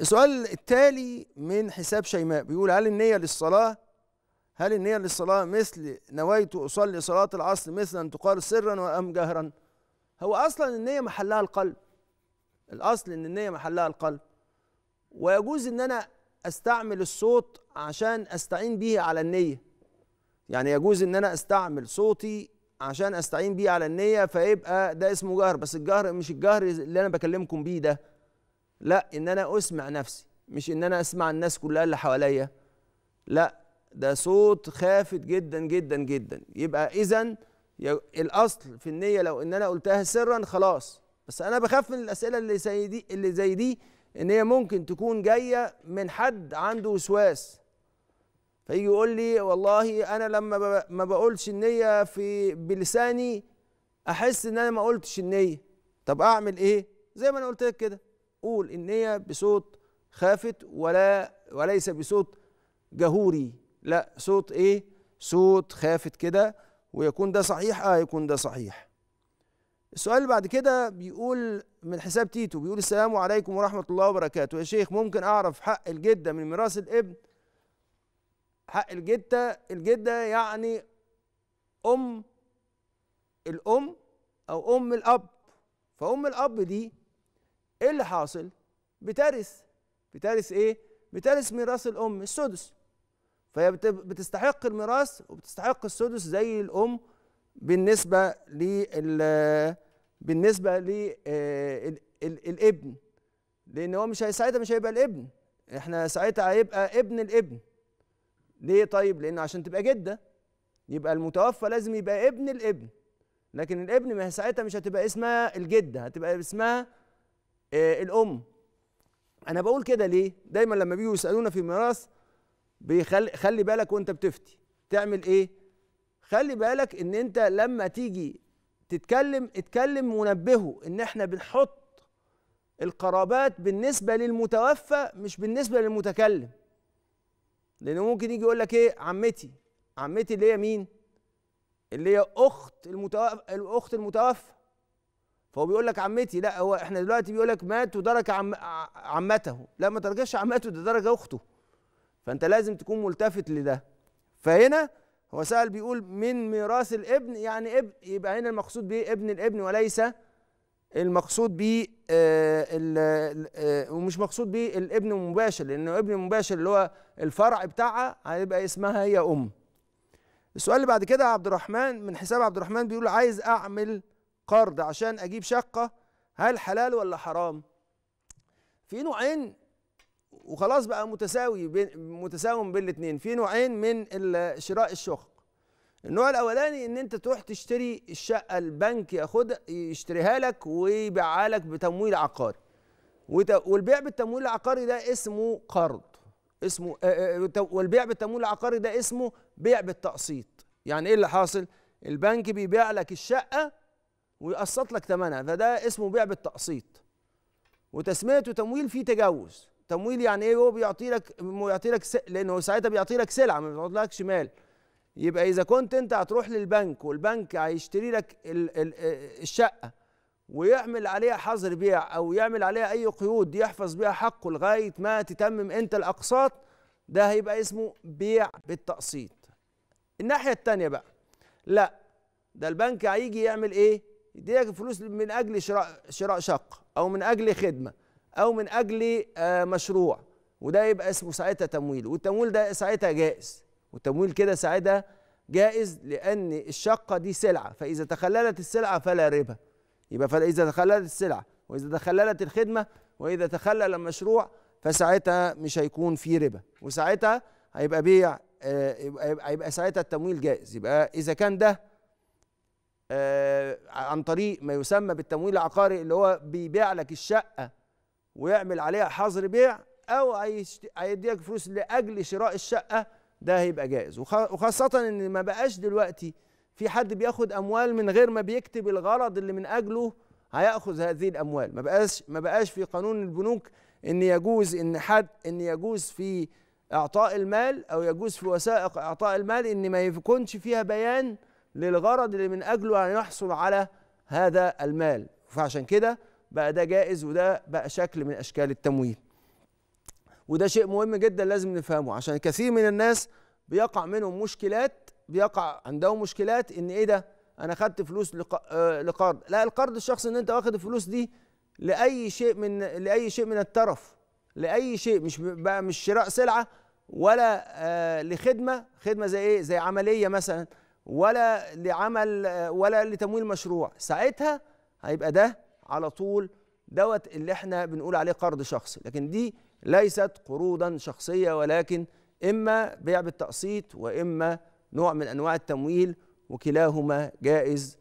السؤال التالي من حساب شيماء بيقول هل النية للصلاة هل النية للصلاة مثل نويت أصلي صلاة العصر مثل أن تقال سرا وأم جهرا هو أصلا النية محلها القلب الأصل إن النية محلها القلب ويجوز إن أنا أستعمل الصوت عشان أستعين به على النية يعني يجوز إن أنا أستعمل صوتي عشان أستعين به على النية فيبقى ده اسمه جهر بس الجهر مش الجهر اللي أنا بكلمكم بيه ده لا ان انا اسمع نفسي مش ان انا اسمع الناس كلها اللي حواليا لا ده صوت خافت جدا جدا جدا يبقى اذا الاصل في النيه لو ان انا قلتها سرا خلاص بس انا بخاف من الاسئله اللي زي دي اللي زي دي ان هي ممكن تكون جايه من حد عنده وسواس فيجي يقول لي والله انا لما ما بقولش النيه في بلساني احس ان انا ما قلتش النيه طب اعمل ايه زي ما انا قلت لك كده قول هي بصوت خافت ولا وليس بصوت جهوري لا صوت ايه صوت خافت كده ويكون ده صحيح اه يكون ده صحيح السؤال اللي بعد كده بيقول من حساب تيتو بيقول السلام عليكم ورحمة الله وبركاته يا شيخ ممكن أعرف حق الجدة من ميراث الابن حق الجدة الجدة يعني أم الأم أو أم الأب فأم الأب دي ايه اللي حاصل بترث بترث ايه بترث ميراث الام السدس فهي بتستحق الميراث وبتستحق السدس زي الام بالنسبه لل بالنسبه للابن آه، لان هو مش ساعتها مش هيبقى الابن احنا ساعتها هيبقى ابن الابن ليه طيب لان عشان تبقى جده يبقى المتوفى لازم يبقى ابن الابن لكن الابن ما ساعتها مش هتبقى اسمها الجده هتبقى اسمها آه، الام انا بقول كده ليه دايما لما بيجوا يسالونا في ميراث بيخلي خلي بالك وانت بتفتي تعمل ايه خلي بالك ان انت لما تيجي تتكلم اتكلم ونبهه ان احنا بنحط القرابات بالنسبه للمتوفى مش بالنسبه للمتكلم لانه ممكن يجي يقول لك ايه عمتي عمتي اللي هي مين اللي هي اخت المتوفى الاخت المتوفى فهو بيقول لك عمتي لا هو احنا دلوقتي بيقول لك مات ودرك عم عمته لا ما دركش عمته ده درك اخته فانت لازم تكون ملتفت لده فهنا هو سأل بيقول من ميراث الابن يعني ابن يبقى هنا المقصود به ابن الابن وليس المقصود به آه، آه، ومش مقصود به الابن المباشر لانه ابن المباشر اللي هو الفرع بتاعها هيبقى اسمها هي ام السؤال اللي بعد كده عبد الرحمن من حساب عبد الرحمن بيقول عايز اعمل قرض عشان اجيب شقه هل حلال ولا حرام في نوعين وخلاص بقى متساوي بين متساوم بين الاثنين في نوعين من شراء الشقق النوع الاولاني ان انت تروح تشتري الشقه البنك ياخد يشتريها لك ويبيعها لك بتمويل عقاري والبيع بالتمويل العقاري ده اسمه قرض اسمه والبيع بالتمويل العقاري ده اسمه بيع بالتقسيط يعني ايه اللي حاصل البنك بيبيع لك الشقه ويقسط لك ثمنها فده اسمه بيع بالتقسيط وتسميته تمويل فيه تجاوز تمويل يعني ايه هو بيعطي لك بيعطي لك س... لانه ساعتها بيعطي لك سلعه ما بيعطيلكش مال يبقى اذا كنت انت هتروح للبنك والبنك هيشتري لك ال... ال... الشقه ويعمل عليها حظر بيع او يعمل عليها اي قيود يحفظ بيها حقه لغايه ما تتمم انت الاقساط ده هيبقى اسمه بيع بالتقسيط الناحيه الثانيه بقى لا ده البنك هيجي يعمل ايه يديك فلوس من اجل شراء شراء شقه او من اجل خدمه او من اجل آه، مشروع وده يبقى اسمه ساعتها تمويل والتمويل ده ساعتها جائز والتمويل كده ساعتها جائز لان الشقه دي سلعه فاذا تخللت السلعه فلا ربا يبقى فاذا تخللت السلعه واذا تخللت الخدمه واذا تخلل المشروع فساعتها مش هيكون في ربا وساعتها هيبقى بيع آه، يبقى, ساعتها التمويل جائز يبقى اذا كان ده آه، عن طريق ما يسمى بالتمويل العقاري اللي هو بيبيع لك الشقه ويعمل عليها حظر بيع او هيديك فلوس لاجل شراء الشقه ده هيبقى جائز وخاصه ان ما بقاش دلوقتي في حد بياخد اموال من غير ما بيكتب الغرض اللي من اجله هياخذ هذه الاموال ما بقاش ما بقاش في قانون البنوك ان يجوز ان حد ان يجوز في اعطاء المال او يجوز في وثائق اعطاء المال ان ما يكونش فيها بيان للغرض اللي من اجله يحصل يعني على هذا المال فعشان كده بقى ده جائز وده بقى شكل من اشكال التمويل وده شيء مهم جدا لازم نفهمه عشان كثير من الناس بيقع منهم مشكلات بيقع عندهم مشكلات ان ايه ده انا خدت فلوس آه، لقرض لا القرض الشخصي ان انت واخد الفلوس دي لاي شيء من لاي شيء من الترف لاي شيء مش بقى مش شراء سلعه ولا آه لخدمه خدمه زي ايه زي عمليه مثلا ولا لعمل ولا لتمويل مشروع ساعتها هيبقى ده على طول دوت اللي احنا بنقول عليه قرض شخصي لكن دي ليست قروضا شخصيه ولكن اما بيع بالتقسيط واما نوع من انواع التمويل وكلاهما جائز